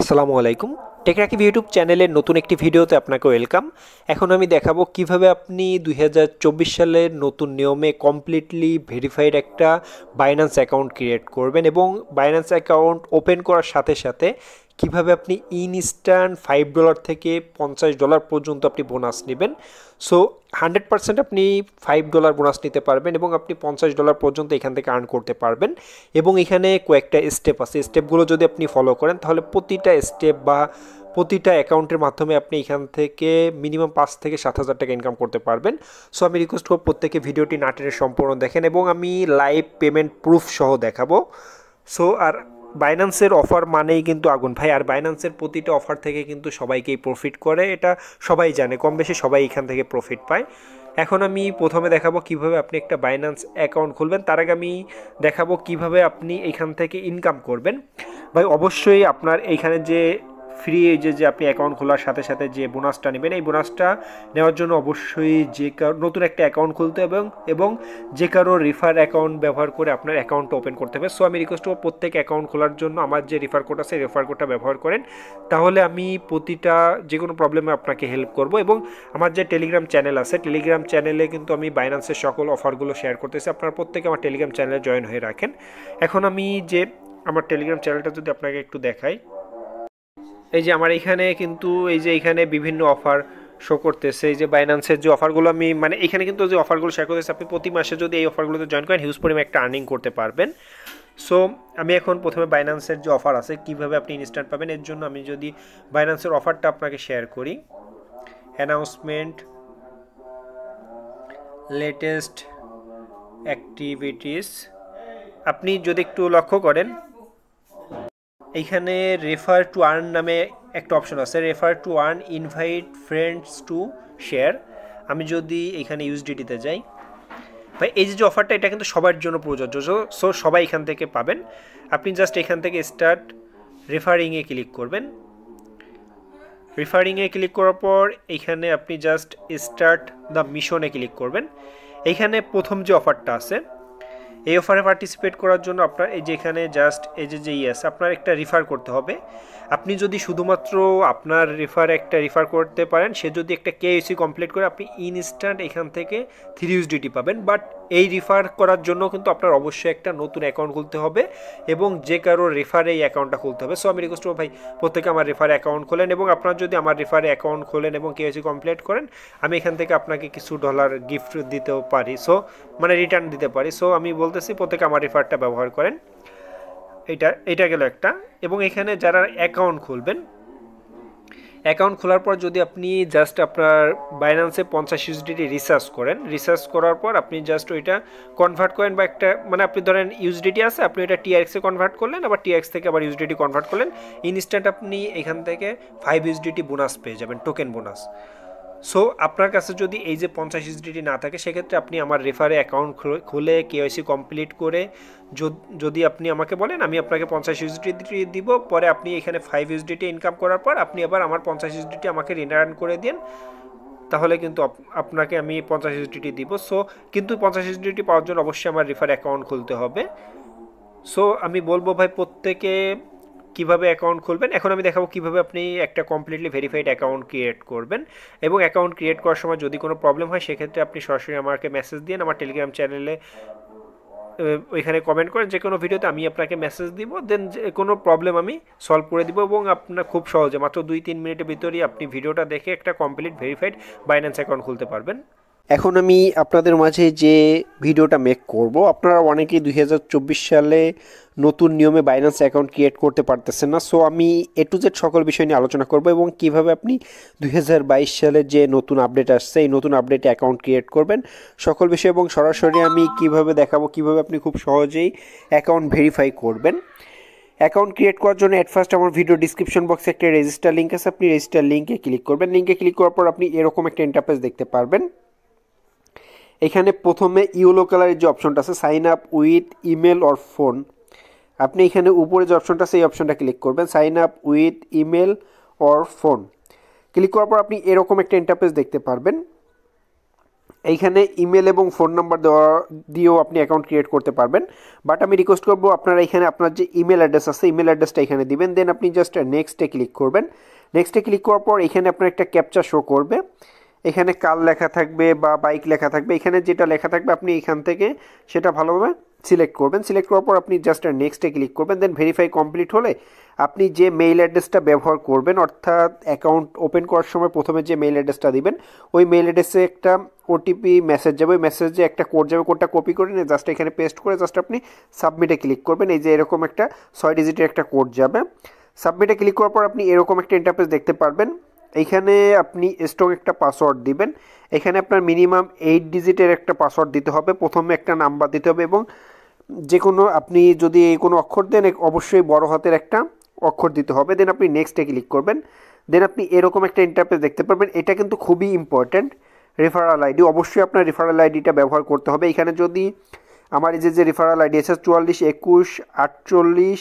আসসালামু আলাইকুম টেকরাকিব ইউটিউব চ্যানেলের নতুন একটি ভিডিওতে আপনাকে ওয়েলকাম এখন আমি দেখাবো কিভাবে আপনি দুই সালের নতুন নিয়মে কমপ্লিটলি ভেরিফাইড একটা বাইন্যান্স অ্যাকাউন্ট ক্রিয়েট করবেন এবং বাইন্যান্স অ্যাকাউন্ট ওপেন করার সাথে সাথে কিভাবে আপনি ইনস্ট্যান্ট ফাইভ ডলার থেকে পঞ্চাশ ডলার পর্যন্ত আপনি বোনাস নেবেন সো হান্ড্রেড পার্সেন্ট আপনি ফাইভ ডলার বোনাস নিতে পারবেন এবং আপনি পঞ্চাশ ডলার পর্যন্ত এখান থেকে আর্ন করতে পারবেন এবং এখানে কয়েকটা স্টেপ আছে স্টেপগুলো যদি আপনি ফলো করেন তাহলে প্রতিটা স্টেপ বা প্রতিটা অ্যাকাউন্টের মাধ্যমে আপনি এখান থেকে মিনিমাম পাঁচ থেকে সাত হাজার টাকা ইনকাম করতে পারবেন সো আমি রিকোয়েস্ট করব প্রত্যেকে ভিডিওটি নাটের সম্পূর্ণ দেখেন এবং আমি লাইভ পেমেন্ট প্রুফ সহ দেখাবো সো আর বাইন্যান্সের অফার মানেই কিন্তু আগুন ভাই আর বাইন্যান্সের প্রতিটা অফার থেকে কিন্তু সবাইকেই প্রফিট করে এটা সবাই জানে কম বেশি সবাই এখান থেকে প্রফিট পায় এখন আমি প্রথমে দেখাবো কিভাবে আপনি একটা বাইন্যান্স অ্যাকাউন্ট খুলবেন তার আগে আমি দেখাবো কিভাবে আপনি এখান থেকে ইনকাম করবেন ভাই অবশ্যই আপনার এইখানে যে ফ্রি এই যে যে আপনি অ্যাকাউন্ট খোলার সাথে সাথে যে বোনাসটা নেবেন এই বোনাসটা নেওয়ার জন্য অবশ্যই যে কারো নতুন একটা অ্যাকাউন্ট খুলতে এবং এবং যে কারো রিফার অ্যাকাউন্ট ব্যবহার করে আপনার অ্যাকাউন্ট ওপেন করতে হবে সো আমি রিকোয়েস্ট করবো প্রত্যেক অ্যাকাউন্ট খোলার জন্য আমার যে রিফার কোড আছে রেফার কোডটা ব্যবহার করেন তাহলে আমি প্রতিটা যে কোনো প্রবলেমে আপনাকে হেল্প করব এবং আমার যে টেলিগ্রাম চ্যানেল আছে টেলিগ্রাম চ্যানেলে কিন্তু আমি বাইন্যান্সের সকল অফারগুলো শেয়ার করতেছি আপনারা প্রত্যেকে আমার টেলিগ্রাম চ্যানেলে জয়েন হয়ে রাখেন এখন আমি যে আমার টেলিগ্রাম চ্যানেলটা যদি আপনাকে একটু দেখাই এই যে আমার এখানে কিন্তু এই যে এখানে বিভিন্ন অফার শো করতেছে এই যে বাইন্যান্সের যে অফারগুলো আমি মানে এখানে কিন্তু যে অফারগুলো শেয়ার করতেছে আপনি প্রতি মাসে যদি এই অফারগুলোতে জয়েন করেন হিউজ পরিমাণে একটা আর্নিং করতে পারবেন সো আমি এখন প্রথমে বাইন্যান্সের যে অফার আছে কিভাবে আপনি ইনস্ট্যান্ট পাবেন এর জন্য আমি যদি বাইন্যান্সের অফারটা আপনাকে শেয়ার করি অ্যানাউন্সমেন্ট লেটেস্ট অ্যাক্টিভিটিস আপনি যদি একটু লক্ষ্য করেন এইখানে রেফার টু আর্ন নামে একটা অপশন আছে refer to earn invite friends to share আমি যদি এখানে ইউজডিটিতে যাই ভাই এই যে অফারটা এটা কিন্তু সবার জন্য প্রযোজ্য সো সবাই এখান থেকে পাবেন আপনি জাস্ট এখান থেকে স্টার্ট রেফারিংয়ে ক্লিক করবেন রেফারিংয়ে ক্লিক করার পর এখানে আপনি জাস্ট স্টার্ট দ্য মিশনে ক্লিক করবেন এখানে প্রথম যে অফারটা আছে এই অফারে পার্টিসিপেট করার জন্য আপনার এই যে এখানে জাস্ট এই যে যেই আছে আপনার একটা রেফার করতে হবে আপনি যদি শুধুমাত্র আপনার রেফার একটা রেফার করতে পারেন সে যদি একটা কেএসি কমপ্লিট করে আপনি ইনস্ট্যান্ট এখান থেকে থ্রি ইউসডিটি পাবেন বাট এই রিফার করার জন্য কিন্তু আপনার অবশ্যই একটা নতুন অ্যাকাউন্ট খুলতে হবে এবং যে কারো রেফারে এই অ্যাকাউন্টটা খুলতে হবে সো আমি রিকোয়েস্ট করবো ভাই প্রত্যেকে আমার রেফারে অ্যাকাউন্ট খোলেন এবং আপনার যদি আমার রেফারে অ্যাকাউন্ট খোলেন এবং এসি কমপ্লিট করেন আমি এখান থেকে আপনাকে কিছু ডলার গিফট দিতেও পারি সো মানে রিটার্ন দিতে পারি সো আমি বলতেছি প্রত্যেকে আমার রেফারটা ব্যবহার করেন এটা এটা গেল একটা এবং এখানে যারা অ্যাকাউন্ট খুলবেন অ্যাকাউন্ট খোলার পর যদি আপনি জাস্ট আপনার বাইন্যান্সে পঞ্চাশ ইউজিডিটি রিসার্চ করেন রিসার্চ করার পর আপনি জাস্ট ওইটা কনভার্ট করেন বা একটা মানে আপনি ধরেন ইউজিডিটি আছে আপনি ওইটা টিআরএক্সে কনভার্ট করলেন আবার টিআরএক্স থেকে আবার ইউজিডিটি কনভার্ট করলেন ইনস্ট্যান্ট আপনি এখান থেকে ফাইভ ইউজিডিটি বোনাস পেয়ে যাবেন টোকেন বোনাস সো আপনার কাছে যদি এই যে পঞ্চাশ এইচডিটি না থাকে সেক্ষেত্রে আপনি আমার রেফারে অ্যাকাউন্ট খুলে কেওয়াইসি কমপ্লিট করে যদি আপনি আমাকে বলেন আমি আপনাকে পঞ্চাশ এইচডিটি দিব পরে আপনি এখানে ফাইভ এইচডিটি ইনকাম করার পর আপনি আবার আমার পঞ্চাশ এইচডিটি আমাকে রিটার্ন করে দিন তাহলে কিন্তু আপনাকে আমি পঞ্চাশ এইচডিটি দিব সো কিন্তু পঞ্চাশ এইচডিটি পাওয়ার জন্য অবশ্যই আমার রেফার অ্যাকাউন্ট খুলতে হবে সো আমি বলবো ভাই প্রত্যেকে কিভাবে অ্যাকাউন্ট খুলবেন এখন আমি দেখাবো কিভাবে আপনি একটা কমপ্লিটলি ভেরিফাইড অ্যাকাউন্ট ক্রিয়েট করবেন এবং অ্যাকাউন্ট ক্রিয়েট করার সময় যদি কোনো প্রবলেম হয় সেক্ষেত্রে আপনি সরাসরি আমাকে মেসেজ দিন আমার টেলিগ্রাম চ্যানেলে ওইখানে কমেন্ট করেন যে কোনো ভিডিওতে আমি আপনাকে মেসেজ দিব দেন যে কোনো প্রবলেম আমি সলভ করে দিব এবং আপনার খুব সহজে মাত্র দুই তিন মিনিটের ভিতরেই আপনি ভিডিওটা দেখে একটা কমপ্লিট ভেরিফাইড বাইন্যান্স অ্যাকাউন্ট খুলতে পারবেন এখন আমি আপনাদের মাঝে যে ভিডিওটা মেক করব আপনারা অনেকেই দুই সালে নতুন নিয়মে বাইন্যান্স অ্যাকাউন্ট ক্রিয়েট করতে পারতেছেন না সো আমি এ টু জেড সকল বিষয় নিয়ে আলোচনা করব এবং কিভাবে আপনি দুই সালে যে নতুন আপডেট আসছে এই নতুন আপডেটে অ্যাকাউন্ট ক্রিয়েট করবেন সকল বিষয় এবং সরাসরি আমি কিভাবে দেখাবো কিভাবে আপনি খুব সহজেই অ্যাকাউন্ট ভেরিফাই করবেন অ্যাকাউন্ট ক্রিয়েট করার জন্য অ্যাট ফার্স্ট আমার ভিডিও ডিসক্রিপশন বক্সে একটা রেজিস্টার লিঙ্ক আছে আপনি রেজিস্টার লিঙ্কে ক্লিক করবেন লিঙ্কে ক্লিক করার পর আপনি এরকম একটা ইন্টারফেস দেখতে পারবেন এখানে প্রথমে ইউলো কালারের যে অপশনটা আছে sign up with email or phone আপনি এখানে উপরে যে অপশনটা আছে এই অপশনটা ক্লিক করবেন sign up with email or phone click করার পর আপনি এরকম একটা ইন্টারপেস দেখতে পারবেন এইখানে ইমেল এবং ফোন নাম্বার দেওয়া দিয়েও আপনি অ্যাকাউন্ট ক্রিয়েট করতে পারবেন বাট আমি রিকোয়েস্ট করবো আপনারা এখানে আপনার যে ইমেল অ্যাড্রেস আছে ইমেল অ্যাড্রেসটা এখানে দেবেন দেন আপনি জাস্ট নেক্সটে ক্লিক করবেন নেক্সটে ক্লিক করার পর এখানে আপনার একটা ক্যাপচার শো করবে এখানে কাল লেখা থাকবে বা বাইক লেখা থাকবে এখানে যেটা লেখা থাকবে আপনি এখান থেকে সেটা ভালোভাবে সিলেক্ট করবেন সিলেক্ট করার পর আপনি জাস্ট নেক্সটে ক্লিক করবেন দেন ভেরিফাই কমপ্লিট হলে আপনি যে মেইল অ্যাড্রেসটা ব্যবহার করবেন অর্থাৎ অ্যাকাউন্ট ওপেন করার সময় প্রথমে যে মেইল অ্যাড্রেসটা দিবেন ওই মেইল অ্যাড্রেসে একটা ওটিপি মেসেজ যাবে ওই মেসেজে একটা কোড যাবে কোডটা কপি করে নিয়ে জাস্ট এখানে পেস্ট করে জাস্ট আপনি সাবমিটে ক্লিক করবেন এই যে এরকম একটা ছয় ডিজিটের একটা কোড যাবে সাবমিটে ক্লিক করার পর আপনি এরকম একটা ইন্টারপ্রেস দেখতে পারবেন এইখানে আপনি স্ট্রং একটা পাসওয়ার্ড দিবেন এখানে আপনার মিনিমাম এইট ডিজিটের একটা পাসওয়ার্ড দিতে হবে প্রথমে একটা নাম্বার দিতে হবে এবং যে কোনো আপনি যদি কোনো অক্ষর দেন অবশ্যই বড় হাতের একটা অক্ষর দিতে হবে দেন আপনি নেক্সটে ক্লিক করবেন দেন আপনি এরকম একটা ইন্টারপেজ দেখতে পারবেন এটা কিন্তু খুবই ইম্পর্ট্যান্ট রেফারাল আইডি অবশ্যই আপনার রেফারাল আইডিটা ব্যবহার করতে হবে এখানে যদি আমার এই যে রেফারাল আইডি আছে চুয়াল্লিশ একুশ আটচল্লিশ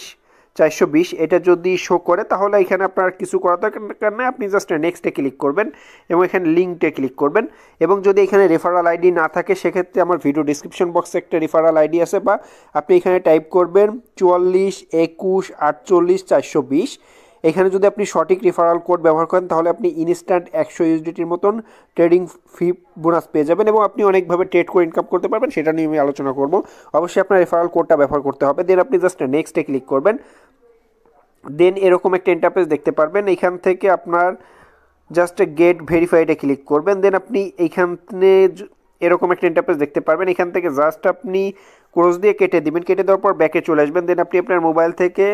চারশো বিশ এটা যদি শো করে তাহলে এখানে আপনার কিছু করা দরকার নেই আপনি জাস্ট নেক্সটে ক্লিক করবেন এবং এখানে লিঙ্কটে ক্লিক করবেন এবং যদি এখানে রেফারাল আইডি না থাকে সেক্ষেত্রে আমার ভিডিও ডিসক্রিপশন বক্সে একটা রেফারাল আইডি আছে বা আপনি এখানে টাইপ করবেন চুয়াল্লিশ একুশ আটচল্লিশ চারশো বিশ এখানে যদি আপনি সঠিক রেফারাল কোড ব্যবহার করেন তাহলে আপনি ইনস্ট্যান্ট একশো ইউজিটির মতন ট্রেডিং ফি বোনাস পেয়ে যাবেন এবং আপনি অনেকভাবে ট্রেড করে ইনকাম করতে পারবেন সেটা নিয়ে আমি আলোচনা করব অবশ্যই আপনার রেফারাল কোডটা ব্যবহার করতে হবে দেন আপনি জাস্ট নেক্সটে ক্লিক করবেন দেন এরকম একটা ইন্টারফেস দেখতে পারবেন এখান থেকে আপনার জাস্ট গেট ভেরিফাইডে ক্লিক করবেন দেন আপনি এইখানে এরকম একটা ইন্টারফেস দেখতে পারবেন এখান থেকে জাস্ট আপনি ক্রস দিয়ে কেটে দিবেন কেটে দেওয়ার পর ব্যাকে চলে আসবেন দেন আপনি আপনার মোবাইল থেকে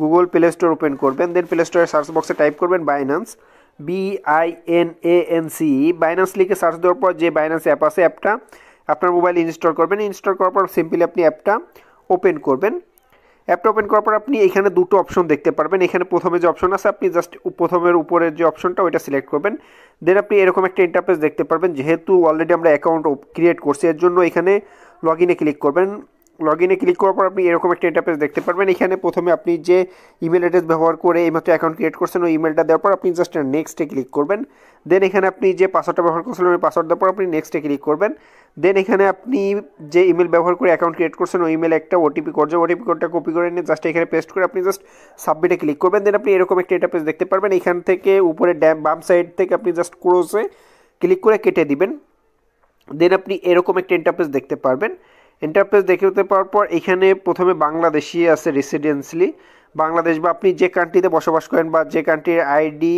গুগল প্লে স্টোর ওপেন করবেন দেন প্লে স্টোরের সার্চ বক্সে টাইপ করবেন বাইন্যান্স বিআইএনএএনসি বাইন্যান্স লিখে সার্চ দেওয়ার পর যে বাইন্যান্স অ্যাপ আছে অ্যাপটা আপনার মোবাইল ইনস্টল করবেন ইনস্টল করার পর সিম্পলি আপনি অ্যাপটা ওপেন করবেন অ্যাপটা ওপেন করার পর আপনি এখানে দুটো অপশন দেখতে পারবেন এখানে প্রথমে যে অপশন আছে আপনি জাস্ট প্রথমের উপরের যে অপশনটা ওইটা সিলেক্ট করবেন দেন আপনি এরকম একটা ইন্টারফেস দেখতে পারবেন যেহেতু অলরেডি আমরা অ্যাকাউন্ট ক্রিয়েট করছি এর জন্য এখানে লগ ইনে ক্লিক করবেন লগ ইনে ক্লিক করার পর আপনি এরকম একটা ইন্টারফেস দেখতে পারবেন এখানে প্রথমে আপনি যে ইমেল অ্যাড্রেস ব্যবহার করে এইমাত্র অ্যাকাউন্ট ক্রিয়েট করছেন ওই ইমেলটা দেওয়ার পর আপনি জাস্ট নেক্সটে ক্লিক করবেন দেন এখানে আপনি যে পাসওয়ার্ডটা ব্যবহার করছিলেন ওই পাসওয়ার্ড দেওয়ার পর আপনি নেক্সটে ক্লিক করবেন দেন এখানে আপনি যে ইমেল ব্যবহার করে অ্যাকাউন্ট ক্রিয়েট করছেন ওই ইমেল একটা ওটিপি করছে ওটিপি কোডটা কপি করে নিয়ে জাস্ট এখানে পেস্ট করে আপনি জাস্ট সাবমিটে ক্লিক করবেন দেন আপনি এরকম একটা ইন্টারফেস দেখতে পারবেন এখান থেকে উপরে ড্যাম বাম সাইড থেকে আপনি জাস্ট ক্রোসে ক্লিক করে কেটে দিবেন দেন আপনি এরকম একটা ইন্টারফেস দেখতে পারবেন ইন্টারপ্রেস দেখে উঠতে পাওয়ার পর এখানে প্রথমে বাংলাদেশি আছে রেসিডেন্সলি বাংলাদেশ বা আপনি যে কান্ট্রিতে বসবাস করেন বা যে কান্ট্রির আইডি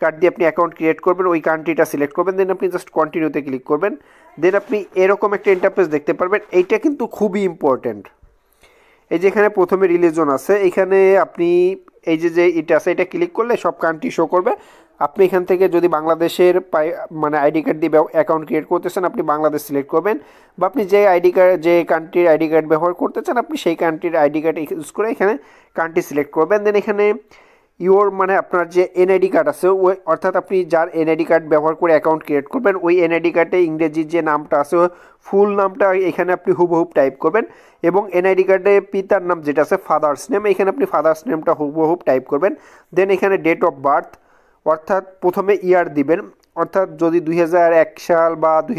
কার্ড দিয়ে আপনি অ্যাকাউন্ট ক্রিয়েট করবেন ওই কান্ট্রিটা সিলেক্ট করবেন দেন আপনি জাস্ট কন্টিনিউতে ক্লিক করবেন দেন আপনি এরকম একটা ইন্টারপ্রেস দেখতে পারবেন এইটা কিন্তু খুবই ইম্পর্ট্যান্ট এই যে এখানে প্রথমে রিলিজন আছে এখানে আপনি এই যে যে এটা আছে এটা ক্লিক করলে সব কান্ট্রি শো করবে আপনি এখান থেকে যদি বাংলাদেশের মানে আইডি কার্ড দিয়ে অ্যাকাউন্ট ক্রিয়েট করতে চান আপনি বাংলাদেশ সিলেক্ট করবেন বা আপনি যে আইডি কার্ড যে কান্ট্রির আইডি কার্ড ব্যবহার করতে চান আপনি সেই কান্ট্রির আইডি কার্ড ইউজ করে এখানে কান্ট্রি সিলেক্ট করবেন দেন এখানে ইউর মানে আপনার যে এনআইডি কার্ড আছে ওই অর্থাৎ আপনি যার এনআইডি কার্ড ব্যবহার করে অ্যাকাউন্ট ক্রিয়েট করবেন ওই এনআইডি কার্ডে ইংরেজির যে নামটা আছে ফুল নামটা এখানে আপনি হুবহুব টাইপ করবেন এবং এনআইডি কার্ডে পিতার নাম যেটা আছে ফাদার্স নেম এখানে আপনি ফাদার্স নেমটা হুবহুব টাইপ করবেন দেন এখানে ডেট অফ বার্থ অর্থাৎ প্রথমে ইয়ার দিবেন অর্থাৎ যদি দুই সাল বা দুই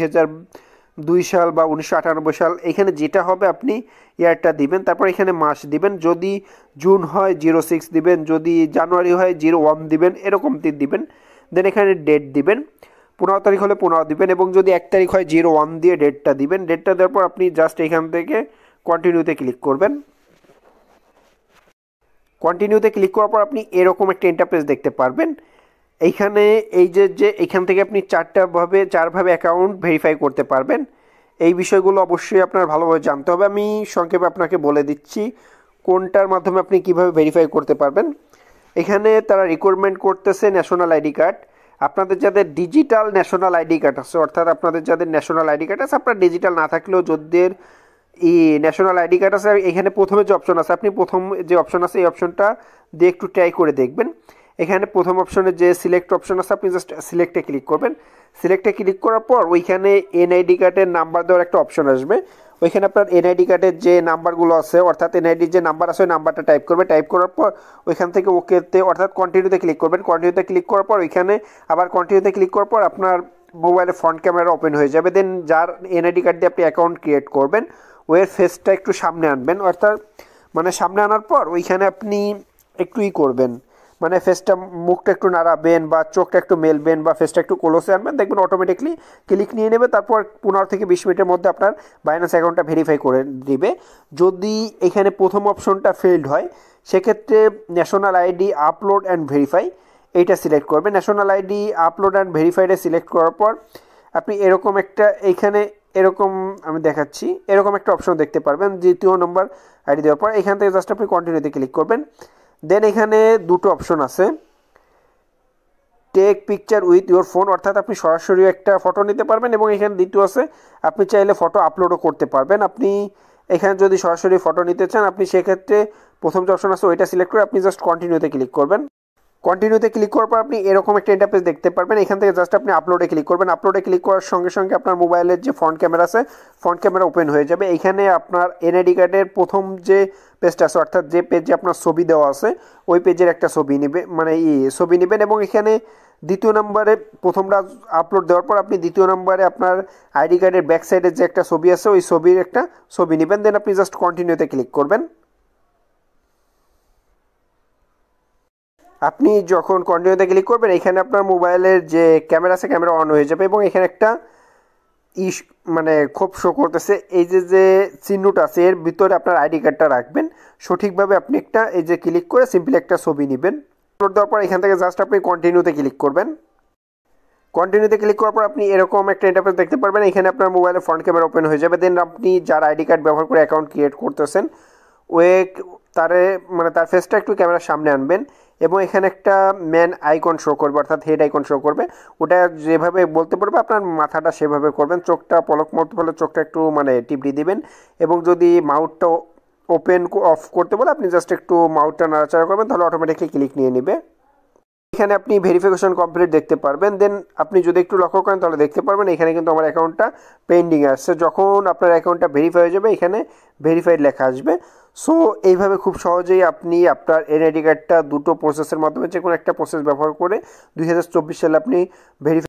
দুই সাল বা উনিশশো আটানব্বই সাল এখানে যেটা হবে আপনি ইয়ারটা দিবেন তারপর এখানে মাস দিবেন যদি জুন হয় জিরো সিক্স দিবেন যদি জানুয়ারি হয় জিরো ওয়ান দিবেন এরকম তিন দিবেন দেন এখানে ডেট দিবেন পনেরো তারিখ হলে পনেরো দিবেন এবং যদি এক তারিখ হয় জিরো ওয়ান দিয়ে ডেটটা দিবেন ডেটটা দেওয়ার পর আপনি জাস্ট এখান থেকে কন্টিনিউতে ক্লিক করবেন কন্টিনিউতে ক্লিক করার পর আপনি এরকম একটা ইন্টারপ্রেস দেখতে পারবেন এইখানে এই যে যে এখান থেকে আপনি চারটাভাবে চারভাবে অ্যাকাউন্ট ভেরিফাই করতে পারবেন এই বিষয়গুলো অবশ্যই আপনার ভালোভাবে জানতে হবে আমি সংক্ষেপে আপনাকে বলে দিচ্ছি কোনটার মাধ্যমে আপনি কিভাবে ভেরিফাই করতে পারবেন এখানে তারা রিকোয়ারমেন্ট করতেছে ন্যাশনাল আইডি কার্ড আপনাদের যাদের ডিজিটাল ন্যাশনাল আইডি কার্ড আছে অর্থাৎ আপনাদের যাদের ন্যাশনাল আইডি কার্ড আছে আপনার ডিজিটাল না থাকলেও যোদ্দের ই ন্যাশনাল আইডি কার্ড আছে এখানে প্রথমে যে অপশন আছে আপনি প্রথম যে অপশন আছে এই অপশনটা দিয়ে একটু ট্রাই করে দেখবেন এখানে প্রথম অপশনে যে সিলেক্ট অপশন আছে আপনি জাস্ট সিলেক্টে ক্লিক করবেন সিলেক্টে ক্লিক করার পর ওইখানে এনআইডি কার্ডের নাম্বার দেওয়ার একটা অপশন আসবে ওইখানে আপনার এনআইডি কার্ডের যে নাম্বারগুলো আছে অর্থাৎ এনআইডির যে নাম্বার আছে ওই নাম্বারটা টাইপ করবে টাইপ করার পর ওইখান থেকে ওকেতে অর্থাৎ কন্টিনিউতে ক্লিক করবেন কন্টিনিউতে ক্লিক করার পর ওইখানে আবার কন্টিনিউতে ক্লিক করার পর আপনার মোবাইলে ফ্রন্ট ক্যামেরা ওপেন হয়ে যাবে দেন যার এনআইডি কার্ড দিয়ে আপনি অ্যাকাউন্ট ক্রিয়েট করবেন ওয়ের ফেসটা একটু সামনে আনবেন অর্থাৎ মানে সামনে আনার পর ওইখানে আপনি একটু ই করবেন মানে ফেসটা মুখটা একটু নাড়াবেন বা চোখটা একটু মেলবেন বা ফেসটা একটু ক্লোজে আনবেন দেখবেন অটোমেটিকলি ক্লিক নিয়ে নেবে তারপর পনেরো থেকে বিশ মিনিটের মধ্যে আপনার বাইন্যান্স অ্যাকাউন্টটা ভেরিফাই করে দিবে যদি এখানে প্রথম অপশনটা ফেলড হয় সেক্ষেত্রে national ID upload and verify এইটা সিলেক্ট করবে ন্যাশনাল আইডি আপলোড অ্যান্ড ভেরিফাইডে সিলেক্ট করার পর আপনি এরকম একটা এইখানে এরকম আমি দেখাচ্ছি এরকম একটা অপশন দেখতে পারবেন দ্বিতীয় নম্বর আইডি দেওয়ার পর এখান থেকে জাস্ট আপনি কন্টিনিউতে ক্লিক করবেন দেন এখানে দুটো অপশন আছে take picture with your phone অর্থাৎ আপনি সরাসরি একটা ফটো নিতে পারবেন এবং এখানে দ্বিতীয় আছে আপনি চাইলে ফটো আপলোডও করতে পারবেন আপনি এখানে যদি সরাসরি ফটো নিতে চান আপনি সেক্ষেত্রে প্রথম যে অপশন আছে ওইটা সিলেক্ট করে আপনি জাস্ট কন্টিনিউতে ক্লিক করবেন কন্টিনিউতে ক্লিক করার পর আপনি এরকম একটা ইন্টারফেস দেখতে পারবেন এখান থেকে জাস্ট আপনি আপলোডে ক্লিক করবেন আপলোডে ক্লিক করার সঙ্গে সঙ্গে আপনার মোবাইলের যে ফ্রন্ট ক্যামেরা আছে ফ্রন্ট ক্যামেরা ওপেন হয়ে যাবে এখানে আপনার এনআইডি কার্ডের প্রথম যে পেজটা আছে অর্থাৎ যে পেজে আপনার ছবি দেওয়া আছে ওই পেজের একটা ছবি নেবে মানে ই ছবি নেবেন এবং এখানে দ্বিতীয় নম্বরে প্রথমটা আপলোড দেওয়ার পর আপনি দ্বিতীয় নম্বরে আপনার আইডি কার্ডের ব্যাক সাইডের যে একটা ছবি আছে ওই ছবির একটা ছবি নেবেন দেন আপনি জাস্ট কন্টিনিউতে ক্লিক করবেন আপনি যখন কন্টিনিউতে ক্লিক করবেন এখানে আপনার মোবাইলের যে ক্যামেরা আছে ক্যামেরা অন হয়ে যাবে এবং এখানে একটা ই মানে খুব শো করতেছে এই যে যে চিহ্নটা আছে এর ভিতরে আপনার আইডি কার্ডটা রাখবেন সঠিকভাবে আপনি একটা এই যে ক্লিক করে সিম্পলি একটা ছবি নেবেন আপলোড দেওয়ার পর এখান থেকে জাস্ট আপনি কন্টিনিউতে ক্লিক করবেন কন্টিনিউতে ক্লিক করার পর আপনি এরকম একটা ইন্টারফেস দেখতে পারবেন এখানে আপনার মোবাইলে ফ্রন্ট ক্যামেরা ওপেন হয়ে যাবে দেন আপনি যার আইডি কার্ড ব্যবহার করে অ্যাকাউন্ট ক্রিয়েট করতেছেন ওয়ে তারে মানে তার ফেসটা একটু ক্যামেরার সামনে আনবেন এবং এখানে একটা ম্যান আইকন শো করবে অর্থাৎ হেড আইকন শো করবে ওটা যেভাবে বলতে পারবে আপনার মাথাটা সেভাবে করবেন চোখটা পলক মরতে পারলে চোখটা একটু মানে টিপড়ি দিবেন এবং যদি মাউথটা ওপেন অফ করতে বলে আপনি জাস্ট একটু মাউথটা নাড়াচাড়া করবেন তাহলে অটোমেটিকলি ক্লিক নিয়ে নেবে এখানে আপনি ভেরিফিকেশন কমপ্লিট দেখতে পারবেন দেন আপনি যদি একটু লক্ষ্য করেন তাহলে দেখতে পারবেন এখানে কিন্তু আমার অ্যাকাউন্টটা পেন্ডিং আসছে যখন আপনার অ্যাকাউন্টটা ভেরিফাই হয়ে যাবে এখানে ভেরিফাইড লেখা আসবে সো এইভাবে খুব সহজেই আপনি আপনার এনআইডি কার্ডটা দুটো প্রসেসের মাধ্যমে যে কোনো একটা প্রসেস ব্যবহার করে দুই সালে আপনি ভেরিফাই